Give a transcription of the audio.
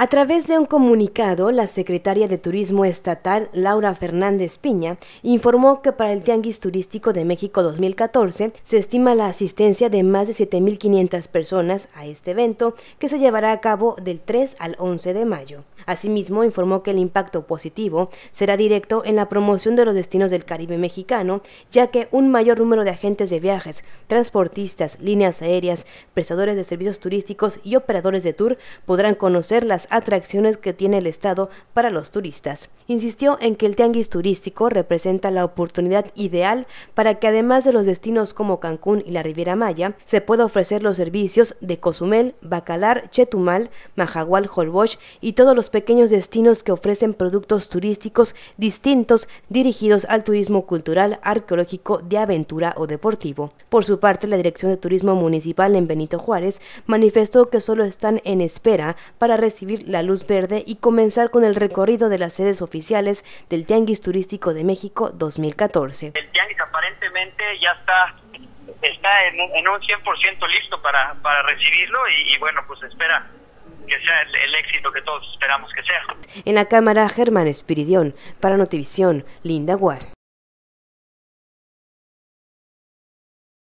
A través de un comunicado, la secretaria de Turismo Estatal, Laura Fernández Piña, informó que para el Tianguis Turístico de México 2014 se estima la asistencia de más de 7.500 personas a este evento que se llevará a cabo del 3 al 11 de mayo. Asimismo, informó que el impacto positivo será directo en la promoción de los destinos del Caribe mexicano, ya que un mayor número de agentes de viajes, transportistas, líneas aéreas, prestadores de servicios turísticos y operadores de tour podrán conocer las atracciones que tiene el Estado para los turistas. Insistió en que el tianguis turístico representa la oportunidad ideal para que además de los destinos como Cancún y la Riviera Maya, se pueda ofrecer los servicios de Cozumel, Bacalar, Chetumal, Majagual, Holbox y todos los pequeños destinos que ofrecen productos turísticos distintos dirigidos al turismo cultural, arqueológico, de aventura o deportivo. Por su parte, la Dirección de Turismo Municipal en Benito Juárez manifestó que solo están en espera para recibir la luz verde y comenzar con el recorrido de las sedes oficiales del Tianguis Turístico de México 2014. El Tianguis aparentemente ya está está en, un 100% listo para, recibirlo y, bueno, pues espera que sea el, éxito que todos esperamos que sea. En la cámara, Germán Espiridión, para Notivisión, Linda Guar.